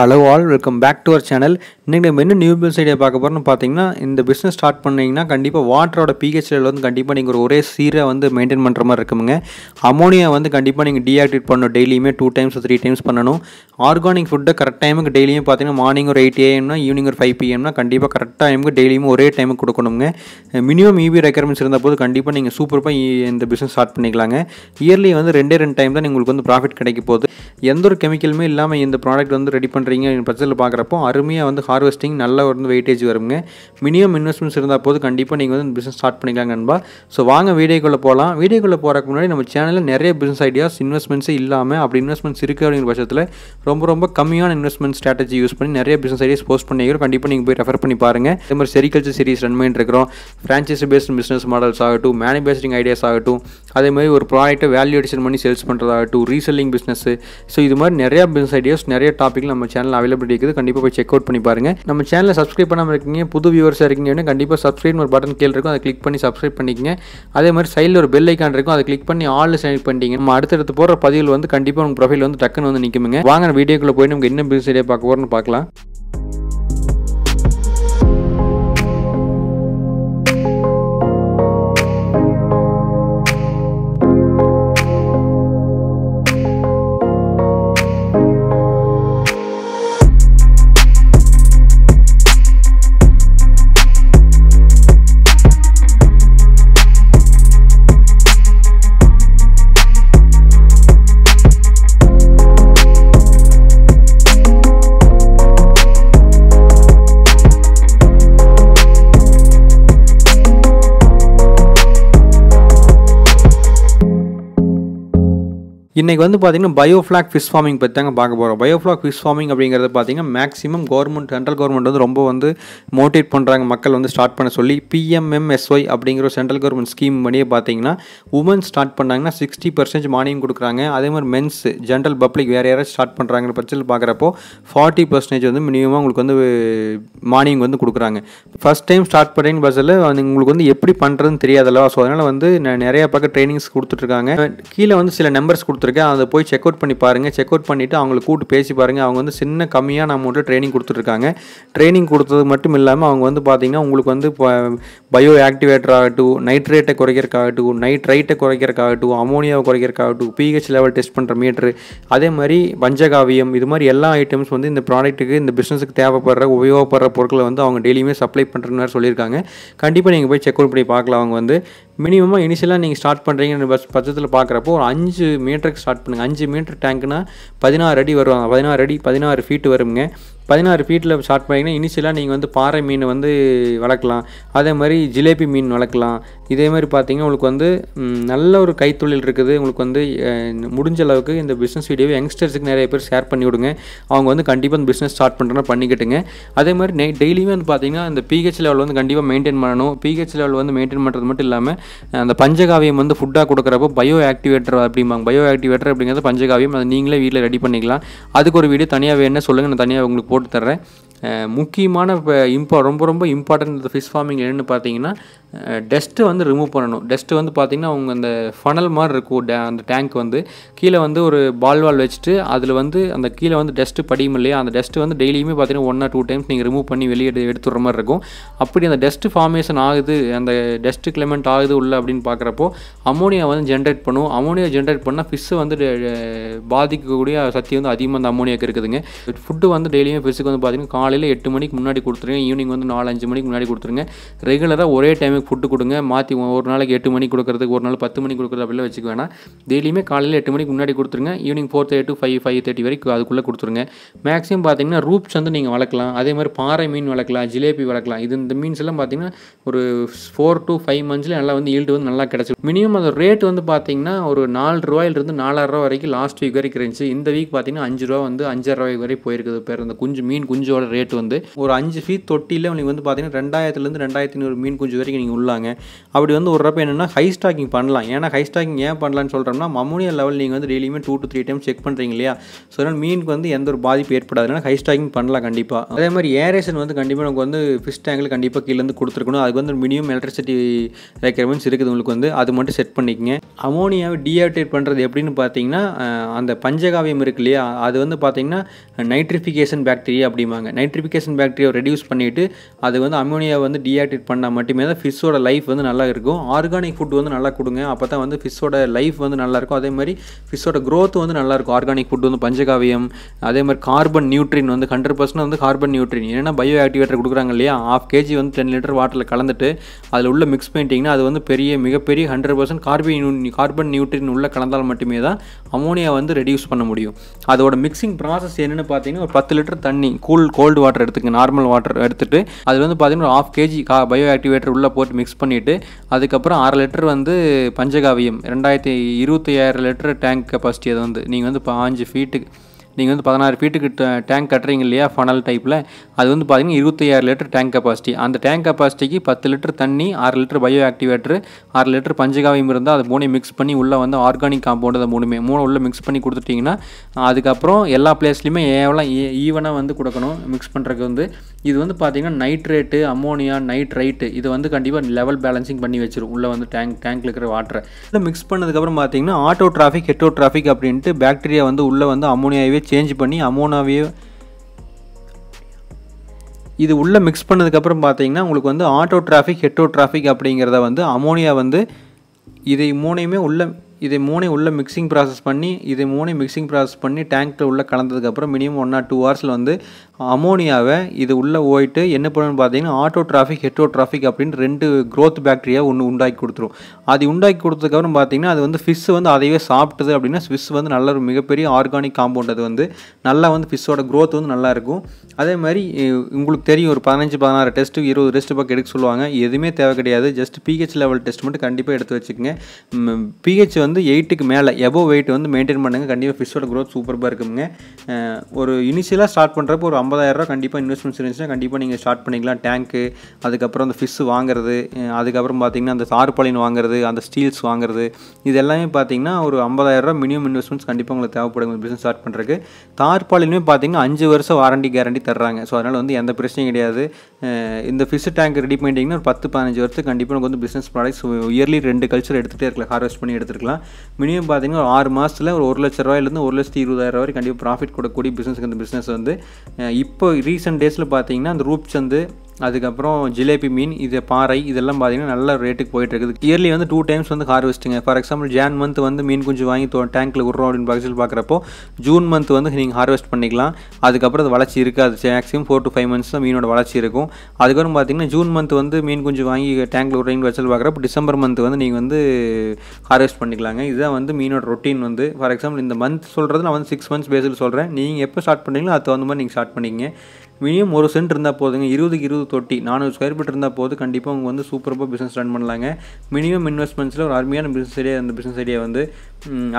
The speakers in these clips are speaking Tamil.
hello all welcome back to our channel இன்றைக்கி நம்ம என்ன நியூ பிஸ்னஸ் ஐடியா பார்க்க போகிறோம் பார்த்தீங்கன்னா இந்த பிஸ்னஸ் ஸ்டார்ட் பண்ணிங்கன்னா கண்டிப்பாக வாட்டரோட பிஹெச் லெவல் வந்து கண்டிப்பாக நீங்கள் ஒரு ஒரே சீரை வந்து மெயின்டைன் பண்ணுற மாதிரி இருக்குங்க அமோனியா வந்து கண்டிப்பாக நீங்கள் டீஆக்டிவேட் பண்ணணும் டெய்லியுமே டூ டைம்ஸ் த்ரீ டைம்ஸ் பண்ணணும் ஆர்கானிக் ஃபுட்டை கரெக்ட் டைமுக்கு டெய்லியும் பார்த்தீங்கன்னா மார்னிங் ஒரு எயிட் ஏஎம்னா ஈவினிங் ஒரு ஃபைவ் பிஎம்னா கண்டிப்பாக கரெக்ட் டைமுக்கு டெய்லியும் ஒரே டைமுக்கு கொடுக்கணுங்க மினிமம் இபி e ரெக்யர்மெண்ட்ஸ் இருந்த போது கண்டிப்பாக நீங்கள் சூப்பராக e இந்த பிஸ்னஸ் ஸ்டார்ட் பண்ணிக்கலாங்க இயர்லி வந்து ரெண்டே ரெண்டு டைம் தான் உங்களுக்கு வந்து ப்ராஃபிட் கிடைக்க போகுது எந்த ஒரு கெமிக்கலுமே இல்லாமல் இந்த ப்ராடக்ட் வந்து ரெடி பண்ணுற பண்ணுறீங்க பட்சத்தில் பார்க்குறப்போ அருமையாக வந்து ஹார்வெஸ்டிங் நல்ல வந்து வெயிட்டேஜ் வருங்க மினிமம் இன்வெஸ்ட்மெண்ட்ஸ் இருந்தால் போது கண்டிப்பாக நீங்கள் வந்து பிஸ்னஸ் ஸ்டார்ட் பண்ணிக்கலாங்க நண்பா ஸோ வாங்க வீடியோக்குள்ளே போகலாம் வீடியோக்குள்ளே போகிறக்கு முன்னாடி நம்ம சேனலில் நிறைய பிஸ்னஸ் ஐடியாஸ் இன்வெஸ்ட்மெண்ட்ஸே இல்லாமல் அப்படி இன்வெஸ்ட்மெண்ட்ஸ் இருக்குது அப்படிங்கிற பட்சத்தில் ரொம்ப ரொம்ப கம்மியான இன்வெஸ்ட்மெண்ட் ஸ்ட்ராட்டஜி யூஸ் பண்ணி நிறைய பிஸ்னஸ் ஐடியாஸ் போஸ்ட் பண்ணிக்கிறோம் கண்டிப்பாக நீங்கள் போய் ரெஃபர் பண்ணி பாருங்கள் இந்த மாதிரி செரிகல்ச்சர் சீரிஸ் ரன் பண்ணிட்டு இருக்கிறோம் ஃப்ரான்ச்சைஸ் பேஸ்ட் பிஸ்னஸ் மாடல்ஸ் ஆகட்டும் மேனுஃபேக்சரிங் ஐடியாஸ் ஆகட்டும் அதே மாதிரி ஒரு ப்ராடக்ட்டை வேல்யூ அடிஷன் பண்ணி சேல்ஸ் பண்ணுறதாகட்டும் ரீசெல்லிங் பிஸ்னஸ் ஸோ இது மாதிரி நிறையா பிஸ்னஸ் ஐடியாஸ் நிறைய டாபிக் நம்ம சேனல் சேனல் அவைலபிலிட்டி இருக்குது கண்டிப்பாக போய் செக் அவுட் பண்ணி பாருங்கள் நம்ம சேனலை சப்ஸ்கிரைப் பண்ணாமல் இருக்கீங்க புது வியூவர்ஸாக இருக்கீங்க கண்டிப்பாக சப்ஸ்கிரைப் ஒரு பட்டன் கீழே இருக்கும் அதை கிளிக் பண்ணி சப்ஸ்கிரைப் பண்ணிக்கங்க அதே மாதிரி சைடில் ஒரு பெல் ஐக்கான் இருக்கும் அதை கிளிக் பண்ணி ஆல் செலக்ட் பண்ணிட்டீங்க நம்ம அடுத்தடுத்து போகிற பதிவில் வந்து கண்டிப்பாக உங்கள் ப்ரொஃபைல் வந்து டக்குன்னு வந்து நிற்குங்க வாங்க வீடியோக்குள்ளே போய் நமக்கு என்ன பிசினஸ் ஐடியா பார்க்க போகிறோம்னு பார்க்கலாம் இன்றைக்கி வந்து பார்த்திங்கன்னா பயோஃப்ளாக் ஃபிஷ் ஃபார்மிங் பற்றி தாங்க பார்க்க போகிறோம் பயோஃப்ளாக் ஃபிஷ் ஃபார்மிங் அப்படிங்கிறது பார்த்திங்கன்னா மேக்ஸிமம் கவர்மெண்ட் சென்ட்ரல் கவர்மெண்ட் வந்து ரொம்ப வந்து மோட்டிவேட் பண்ணுறாங்க மக்கள் வந்து ஸ்டார்ட் பண்ண சொல்லி பிஎம்எம்எஸ்ஒய் அப்படிங்கிற சென்ட்ரல் கவர்மெண்ட் ஸ்கீம் வழியே பார்த்தீங்கன்னா உமன் ஸ்டார்ட் பண்ணாங்கன்னா சிக்ஸ்டி பர்சன்டேஜ் மானியம் கொடுக்குறாங்க அதே மாதிரி மென்ஸ் ஜென்ரல் பப்ளிக் வேறு யாராவது ஸ்டார்ட் பண்ணுறாங்கிற பட்சத்தில் பார்க்குறப்போ ஃபார்ட்டி பர்சன்டேஜ் வந்து மினிமமாக உங்களுக்கு வந்து மானியம் வந்து கொடுக்குறாங்க ஃபஸ்ட் டைம் ஸ்டார்ட் பண்ணுறீங்க பஸ்ஸில் உங்களுக்கு வந்து எப்படி பண்ணுறதுன்னு தெரியாதல்லவா ஸோ அதனால் வந்து நிறையா பக்கம் ட்ரைனிங்ஸ் கொடுத்துட்ருக்காங்க கீழே வந்து சில நம்பர்ஸ் கொடுத்துருக்காங்க கொடுத்துருக்கேன் அதை போய் செக் அவுட் பண்ணி பாருங்கள் செக் அவுட் பண்ணிவிட்டு அவங்களை கூப்பிட்டு பேசி பாருங்கள் அவங்க வந்து சின்ன கம்மியான அமௌண்ட்டில் ட்ரைனிங் கொடுத்துருக்காங்க ட்ரைனிங் கொடுத்தது மட்டும் இல்லாமல் அவங்க வந்து பார்த்திங்கன்னா உங்களுக்கு வந்து பயோ ஆக்டிவேட்டர் ஆகட்டும் நைட்ரேட்டை குறைக்கிறக்காகட்டும் நைட்ரைட்டை குறைக்கிறக்காகட்டும் அமோனியாவை குறைக்கிறக்காகட்டும் பிஹெச் லெவல் டெஸ்ட் பண்ணுற மீட்ரு அதே மாதிரி பஞ்சகாவியம் இது மாதிரி எல்லா ஐட்டம்ஸ் வந்து இந்த ப்ராடக்ட்டுக்கு இந்த பிஸ்னஸுக்கு தேவைப்படுற உபயோகப்படுற பொருட்களை வந்து அவங்க டெய்லியுமே சப்ளை பண்ணுறதுன்னு சொல்லியிருக்காங்க கண்டிப்பாக நீங்கள் போய் செக் அவுட் பண்ணி பார்க்கலாம் அவங்க வந்து மினிமமாக இனிஷியலாக நீங்கள் ஸ்டார்ட் பண்ணுறீங்கன்னு பஸ் பட்சத்தில் பார்க்குறப்போ ஒரு அஞ்சு மீட்டருக்கு ஸ்டார்ட் பண்ணுங்கள் அஞ்சு மீட்டர் டேங்க்னா பதினாறு அடி வருவாங்க பதினாறு அடி பதினாறு ஃபீட் வருங்க பதினாறு ஃபீட்டில் ஸ்டார்ட் பண்ணிங்கன்னா இனிஷியலாக நீங்கள் வந்து பாறை மீன் வந்து வளர்க்கலாம் அதே மாதிரி ஜிலேபி மீன் வளர்க்கலாம் இதே மாதிரி பார்த்தீங்கன்னா உங்களுக்கு வந்து நல்ல ஒரு கைத்தொழில் இருக்குது உங்களுக்கு வந்து முடிஞ்ச அளவுக்கு இந்த பிஸ்னஸ் வீடியோவை யங்ஸ்டர்ஸுக்கு நிறைய பேர் ஷேர் பண்ணி விடுங்க அவங்க வந்து கண்டிப்பாக அந்த பிஸ்னஸ் ஸ்டார்ட் பண்ணுறேன்னா பண்ணிக்கிட்டுங்க அதே மாதிரி நெ டெய்லியுமே வந்து பார்த்தீங்கன்னா இந்த பிஹெச் லெவல் வந்து கண்டிப்பாக மெயின்டைன் பண்ணணும் பிஹெச் லெவல் வந்து மெயின்டைன் பண்ணுறது மட்டும் இல்லாமல் அந்த பஞ்சகாவியம் வந்து ஃபுட்டாக கொடுக்குறப்போ பயோ ஆக்டிவேட்டர் அப்படிம்பாங்க பயோ ஆக்டிவேட்டர் அப்படிங்கிறது பஞ்சகாவியம் அதை நீங்களே வீட்டில் ரெடி பண்ணிக்கலாம் அதுக்கு ஒரு வீடியோ தனியாக வேணும்னு சொல்லுங்கள் நான் தனியாக உங்களுக்கு போட்டு தர்றேன் முக்கியமான இப்போ இம்பா ரொம்ப ரொம்ப இம்பார்ட்டன்ட் இந்த ஃபிஷ் ஃபார்மிங் என்னென்னு பார்த்தீங்கன்னா டஸ்ட்டு வந்து ரிமூவ் பண்ணணும் டஸ்ட்டு வந்து பார்த்திங்கன்னா அவங்க அந்த ஃபனல் மாதிரி இருக்கும் டே அந்த டேங்க் வந்து கீழே வந்து ஒரு பால் வச்சுட்டு அதில் வந்து அந்த கீழே வந்து டஸ்ட்டு படியும் இல்லையா அந்த டஸ்ட்டு வந்து டெய்லியுமே பார்த்திங்கன்னா ஒன் ஆர் டூ டைம்ஸ் நீங்கள் ரிமூவ் பண்ணி வெளியே எடுத்துடுற மாதிரி இருக்கும் அப்படி அந்த டஸ்ட்டு ஃபார்மேஷன் ஆகுது அந்த டஸ்ட்டு கிளைமெண்ட் ஆகுது உள்ள அப்படின்னு பார்க்குறப்போ அமோனியா வந்து ஜென்ரேட் பண்ணும் அமோனியா ஜென்ரேட் பண்ணால் ஃபிஷ்ஷு வந்து பாதிக்கக்கூடிய சக்தி வந்து அதிகமாக அந்த அமோனியாக்கு இருக்குதுங்க ஃபுட்டு வந்து டெய்லியுமே ஃபிஷ்ஷுக்கு வந்து பார்த்திங்கன்னா காலையில் எட்டு மணிக்கு முன்னாடி கொடுத்துருங்க ஈவினிங் வந்து நாலு அஞ்சு மணிக்கு முன்னாடி கொடுத்துருங்க ரெகுலராக ஒரே டைம் மணிக்கு ஃபுட்டு கொடுங்க மாற்றி ஒரு நாளைக்கு எட்டு மணிக்கு கொடுக்குறதுக்கு ஒரு நாள் பத்து மணிக்கு கொடுக்குறது அப்படிலாம் வச்சுக்க வேணாம் டெய்லியுமே காலையில் எட்டு மணிக்கு முன்னாடி கொடுத்துருங்க evening four thirty five five thirty வரைக்கும் அதுக்குள்ளே கொடுத்துருங்க மேக்ஸிமம் பார்த்தீங்கன்னா ரூப்ஸ் வந்து நீங்கள் வளர்க்கலாம் அதே மாதிரி பாறை மீன் வளர்க்கலாம் ஜிலேபி வளர்க்கலாம் இது இந்த மீன்ஸ் எல்லாம் பார்த்தீங்கன்னா ஒரு ஃபோர் டு ஃபைவ் மந்த்ஸில் நல்லா வந்து ஈல்டு வந்து நல்லா கிடச்சிடும் மினிமம் அந்த ரேட் வந்து பார்த்தீங்கன்னா ஒரு நாலு ரூபாயிலிருந்து நாலாயிரரூவா வரைக்கும் லாஸ்ட் வீக் வரைக்கும் இருந்துச்சு இந்த வீக் பார்த்தீங்கன்னா அஞ்சு ரூபா வந்து அஞ்சாயிரம் ரூபாய் வரை போயிருக்குது பேர் அந்த குஞ்சு மீன் குஞ்சோட ரேட் வந்து ஒரு அஞ்சு ஃபீட் தொட்டியில் உங்களுக்கு வந்து பார்த்தீங்கன்னா ரெண்டாயிரத்துலேருந்து ரெண்டாயிரத்தி ஐநூறு மீன் குஞ்சு வரைக்கும் நீங்கள் ஸ்டாக்கிங் உள்ளாங்க அப்படி வந்து விட்றப்ப என்னென்னா ஹை ஸ்டாக்கிங் பண்ணலாம் ஏன்னா ஹை ஸ்டாக்கிங் ஏன் பண்ணலான்னு சொல்கிறோம்னா அமோனியா லெவல் நீங்கள் வந்து டெய்லியுமே two to three time check பண்ணுறீங்க இல்லையா ஸோ அதனால் மீனுக்கு வந்து எந்த ஒரு பாதிப்பு ஏற்படாதுனால ஹை ஸ்டாக்கிங் பண்ணலாம் கண்டிப்பாக அதே மாதிரி ஏரேஷன் வந்து கண்டிப்பாக நமக்கு வந்து ஃபிஷ் டேங்கில் கண்டிப்பாக கீழேருந்து கொடுத்துருக்கணும் அதுக்கு வந்து மினிமம் எலக்ட்ரிசிட்டி ரெக்யர்மெண்ட்ஸ் இருக்குது உங்களுக்கு வந்து அது மட்டும் செட் பண்ணிக்கங்க அமோனியாவை டீஆக்டிவேட் பண்ணுறது எப்படின்னு பார்த்தீங்கன்னா அந்த பஞ்சகாவியம் இருக்கு இல்லையா அது வந்து பார்த்தீங்கன்னா நைட்ரிஃபிகேஷன் பேக்டீரியா அப்படிம்பாங்க நைட்ரிஃபிகேஷன் பேக்டீரியாவை ரெடியூஸ் பண்ணிவிட்டு அது வந்து அமோனியாவை வந்து டீஆக்டிவேட் பண்ணால் மட்டுமே தான் ஃபிஷ் ஃபிஷ்ஷோட லைஃப் வந்து நல்லா இருக்கும் ஆர்கானிக் ஃபுட் வந்து நல்லா கொடுங்க அப்போ தான் வந்து ஃபிஷ்ஷோட லைஃப் வந்து நல்லாயிருக்கும் அதே மாதிரி ஃபிஷ்ஷோட க்ரோத் வந்து நல்லாயிருக்கும் ஆர்கானிக் ஃபுட் வந்து பஞ்சகாவியம் அதே மாதிரி கார்பன் நியூட்ரின் வந்து ஹண்ட்ரட் பர்சன்ட் வந்து கார்பன் நியூட்ரின் ஏன்னா பயோ ஆக்டிவேட்டர் கொடுக்குறாங்க இல்லையா ஹாஃப் கேஜி வந்து டென் லிட்டர் வாட்டரில் கலந்துட்டு அதில் உள்ள மிக்ஸ் பண்ணிட்டிங்கன்னா அது வந்து பெரிய மிகப்பெரிய hundred percent carbon carbon nutrient உள்ளே கலந்தால் மட்டுமே தான் அமோனியா வந்து ரெடியூஸ் பண்ண முடியும் அதோட மிக்சிங் ப்ராசஸ் என்னென்னு பார்த்தீங்கன்னா ஒரு பத்து லிட்டர் தண்ணி கூல் கோல்டு வாட்டர் எடுத்துங்க நார்மல் வாட்டர் எடுத்துகிட்டு அதில் வந்து பார்த்தீங்கன்னா ஒரு ஆஃப் கேஜி கா பயோ ஆக்டிவேட்டர் உள்ள போட்டு போட்டு மிக்ஸ் பண்ணிவிட்டு அதுக்கப்புறம் அரை லிட்டர் வந்து பஞ்சகாவியம் ரெண்டாயிரத்தி இருபத்தி ஆயிரம் லிட்டர் டேங்க் கெப்பாசிட்டி அது வந்து நீங்கள் வந்து பாஞ்சு ஃபீட்டுக்கு நீங்கள் வந்து பதினாறு ஃபீட்டுக்கு டேங்க் கட்டுறீங்க இல்லையா ஃபனல் டைப்பில் அது வந்து பார்த்திங்கன்னா இருபத்தையாயிரம் லிட்டர் டேங்க் கெப்பாசிட்டி அந்த டேங்க் கெப்பாசிட்டிக்கு பத்து லிட்டர் தண்ணி ஆறு லிட்டர் பயோ ஆக்டிவேட்டர் ஆறு லிட்டர் பஞ்சகாவியம் இருந்தால் அது மூணையும் மிக்ஸ் பண்ணி உள்ளே வந்து ஆர்கானிக் காம்பவுண்ட் அதை மூணுமே மூணு உள்ளே மிக்ஸ் பண்ணி கொடுத்துட்டிங்கன்னா அதுக்கப்புறம் எல்லா பிளேஸ்லையுமே எவ்வளோ ஈவனாக வந்து கொடுக்கணும் மிக்ஸ் பண்ணுறதுக்கு வந்து இது வந்து பார்த்திங்கன்னா நைட்ரேட்டு அமோனியா நைட்ரைட்டு இது வந்து கண்டிப்பாக லெவல் பேலன்சிங் பண்ணி வச்சிடும் உள்ளே வந்து டேங்க் டேங்க்கில் இருக்கிற வாட்டரை இல்லை மிக்ஸ் பண்ணதுக்கப்புறம் பார்த்தீங்கன்னா ஆட்டோ டிராஃபிக் ஹெட்டோ டிராஃபிக் அப்படின்ட்டு பேக்டீரியா வந்து உள்ளே வந்து அமோனியாவே சேஞ்ச் பண்ணி அமோனாவே இது உள்ளே மிக்ஸ் பண்ணதுக்கப்புறம் பார்த்தீங்கன்னா உங்களுக்கு வந்து ஆட்டோ டிராஃபிக் ஹெட்டோ டிராஃபிக் அப்படிங்கிறத வந்து அமோனியா வந்து இதை மூணையுமே உள்ள இதை மூணையும் உள்ளே மிக்சிங் ப்ராசஸ் பண்ணி இதை மூணையும் மிக்சிங் ப்ராசஸ் பண்ணி டேங்க்கில் உள்ளே கலந்ததுக்கப்புறம் மினிமம் ஒன் ஆர் டூ ஹவர்ஸில் வந்து அமோனியாவை இது உள்ளே போயிட்டு என்ன பண்ணணும்னு பார்த்தீங்கன்னா ஆட்டோ டிராஃபிக் ஹெட்ரோ ட்ராஃபிக் அப்படின்னு ரெண்டு க்ரோத் பேக்டீரியா ஒன்று உண்டாக்கி கொடுத்துரும் அது உண்டாக்கி கொடுத்ததுக்கப்புறம் பார்த்தீங்கன்னா அது வந்து ஃபிஷ் வந்து அதையே சாப்பிட்டது அப்படின்னா ஃபிஷ் வந்து நல்ல ஒரு மிகப்பெரிய ஆர்கானிக் காம்பவுண்ட் அது வந்து நல்லா வந்து ஃபிஷ்ஷோட க்ரோத் வந்து நல்லாயிருக்கும் அதே மாதிரி உங்களுக்கு தெரியும் ஒரு பதினஞ்சு பதினாறு டெஸ்ட்டு இருபது டெஸ்ட்டு பக்கம் எடுக்க சொல்லுவாங்க எதுவுமே தேவை கிடையாது ஜஸ்ட் பிஹெச் லெவல் டெஸ்ட் மட்டும் கண்டிப்பாக எடுத்து வச்சுக்கோங்க பிஹெச் வந்து வந்து எயிட்டுக்கு மேலே எபோவ் வெயிட் வந்து மெயின்டைன் பண்ணுங்கள் கண்டிப்பாக ஃபிஷ்ஷோட க்ரோத் சூப்பராக இருக்குங்க ஒரு இனிஷியலாக ஸ்டார்ட் பண்ணுறப்போ ஒரு ஐம்பதாயிரரூவா கண்டிப்பாக இன்வெஸ்ட்மெண்ட்ஸ் இருந்துச்சுன்னா கண்டிப்பாக நீங்கள் ஸ்டார்ட் பண்ணிக்கலாம் டேங்க்கு அதுக்கப்புறம் அந்த ஃபிஷ் வாங்குறது அதுக்கப்புறம் பார்த்திங்கன்னா அந்த தார்பாலின் வாங்குறது அந்த ஸ்டீல்ஸ் வாங்குறது இது எல்லாமே பார்த்திங்கன்னா ஒரு ஐம்பதாயிரரூவா மினிமம் இன்வெஸ்ட்மெண்ட்ஸ் கண்டிப்பாக உங்களுக்கு தேவைப்படும் பிஸ்னஸ் ஸ்டார்ட் பண்ணுறதுக்கு தார்பாலினுமே பார்த்திங்கன்னா அஞ்சு வருஷம் வாரண்டி கேரண்டி தர்றாங்க ஸோ அதனால் வந்து எந்த பிரச்சனையும் கிடையாது இந்த ஃபிஷ் டேங்க் ரெடி பண்ணிட்டீங்கன்னா ஒரு பத்து பதினஞ்சு வருஷத்துக்கு கண்டிப்பாக நமக்கு வந்து பிஸ்னஸ் ப்ராடக்ட்ஸ் இயர்லி ரெண்டு கல்ச்சர் எடுத்துகிட்டே இருக்கலாம் ஹார்வெஸ்ட் பண்ணி எடுத்துருக்கலாம் மினிமம் பார்த்தீங்கன்னா ஒரு ஆறு மாதத்தில் ஒரு ஒரு லட்ச ரூபாயிலேருந்து ஒரு லட்சத்தி இருபதாயிரம் ரூபாய் கண்டிப்பாக ப்ராஃபிட் கொடுக்கக்கூடிய பிஸ்னஸ் இந்த பிஸ்னஸ் வந்து இப்போ ரீசெண்ட் டேஸில் பார்த்தீங்கன்னா அந்த ரூப்ஸ் வந்து அதுக்கப்புறம் ஜிலேபி மீன் இது பாறை இதெல்லாம் பார்த்தீங்கன்னா நல்ல ரேட்டுக்கு போயிட்டு இருக்குது இயர்லி வந்து டூ டைம்ஸ் வந்து ஹார்வெஸ்ட்டுங்க ஃபார் எக்ஸாம்பிள் ஜான் மந்த் வந்து மீன் குஞ்சு வாங்கி டேங்க்கில் விட்றோம் அப்படின்னு பக்கத்தில் பார்க்குறப்போ ஜூன் மந்த் வந்து நீங்கள் ஹார்வெஸ்ட் பண்ணிக்கலாம் அதுக்கப்புறம் அது வளர்ச்சி இருக்காது maximum four to five months தான் மீனோட வளர்ச்சி இருக்கும் அதுக்கப்புறம் பார்த்தீங்கன்னா ஜூன் மந்த் வந்து மீன் குஞ்சு வாங்கி டேங்க்கில் விட்றீங்க பட்ஜெட் பார்க்குறப்போ டிசம்பர் மந்த் வந்து நீங்கள் வந்து ஹார்வெஸ்ட் பண்ணிக்கலாங்க இதுதான் வந்து மீனோட ரொட்டீன் வந்து ஃபார் எக்ஸாம்பிள் இந்த மந்த் சொல்கிறது நான் வந்து சிக்ஸ் மந்த்ஸ் பேஸில் சொல்கிறேன் நீங்கள் எப்போ ஸ்டார்ட் பண்ணீங்களோ அது தகுந்த மாதிரி நீங்கள் ஸ்டார்ட் பண்ணிக்கங்க மினிமம் ஒரு சென்ட் இருந்தால் போதுங்க இருபதுக்கு இருபது தொட்டி நானூறு ஸ்கொயர் ஃபீட் இருந்தால் போது கண்டிப்பாக அவங்க வந்து சூப்பராக பிஸ்னஸ் ரன் பண்ணலாங்க மினிமம் இன்வெஸ்ட்மெண்ட்ஸில் ஒரு அருமையான பிஸ்னஸ் ஐடியா அந்த பிஸ்னஸ் ஐடியா வந்து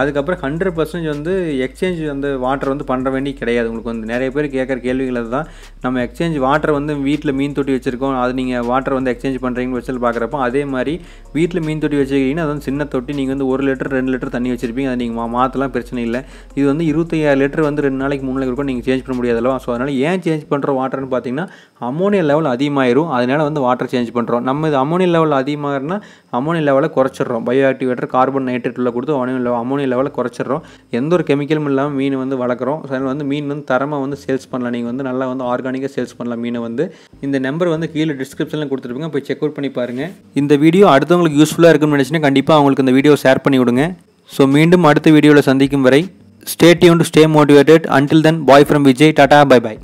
அதுக்கப்புறம் ஹண்ட்ரட் பர்சன்டேஜ் வந்து எக்ஸ்சேஞ்ச் வந்து வாட்டர் வந்து பண்ணுற வேண்டிய கிடையாது உங்களுக்கு வந்து நிறைய பேர் கேட்குற கேள்விகள் தான் நம்ம எக்ஸ்சேஞ்ச் வாட்டர் வந்து வீட்டில் மீன் தொட்டி வச்சுருக்கோம் அது நீங்கள் வாட்டர் வந்து எக்ஸ்சேஞ்ச் பண்ணுறீங்கன்னு வச்சு பார்க்குறப்போ அதே மாதிரி வீட்டில் மீன் தொட்டி வச்சுருக்கீங்கன்னா அது வந்து சின்ன தொட்டி நீங்கள் வந்து ஒரு லிட்டர் ரெண்டு லிட்டர் தண்ணி வச்சுருப்பீங்க அது நீங்கள் மாற்றலாம் பிரச்சனை இல்லை இது வந்து இருபத்தி லிட்டர் வந்து ரெண்டு நாளைக்கு மூணு நாளைக்கு இருக்கும் நீங்கள் சேஞ்ச் பண்ண முடியாதல்லவா ஸோ அதனால் ஏன் சேஞ்ச் பண்ணுறோம் வாட்டர் வாட்டர்னு பார்த்தீங்கன்னா அமோனியா லெவல் அதிகமாகிடும் அதனால் வந்து வாட்டர் சேஞ்ச் பண்ணுறோம் நம்ம இது அமோனியா லெவல் அதிகமாகனா அமோனியா லெவலை குறைச்சிடுறோம் பயோ ஆக்டிவேட்டர் கார்பன் நைட்ரேட்டில் கொடுத்து அமோனியா அமோனியா லெவலை குறைச்சிடுறோம் எந்த ஒரு கெமிக்கலும் இல்லாமல் மீன் வந்து வளர்க்குறோம் அதனால் வந்து மீன் வந்து தரமாக வந்து சேல்ஸ் பண்ணலாம் நீங்கள் வந்து நல்லா வந்து ஆர்கானிக்காக சேல்ஸ் பண்ணலாம் மீனை வந்து இந்த நம்பர் வந்து கீழே டிஸ்கிரிப்ஷனில் கொடுத்துருப்பீங்க போய் செக் அவுட் பண்ணி பாருங்கள் இந்த வீடியோ அடுத்தவங்களுக்கு யூஸ்ஃபுல்லாக இருக்குன்னு நினச்சினா கண்டிப்பாக அவங்களுக்கு இந்த வீடியோ ஷேர் பண்ணி விடுங்க ஸோ மீண்டும் அடுத்த வீடியோவில் சந்திக்கும் வரை stay tuned stay motivated until then bye from Vijay டாடா பை பாய்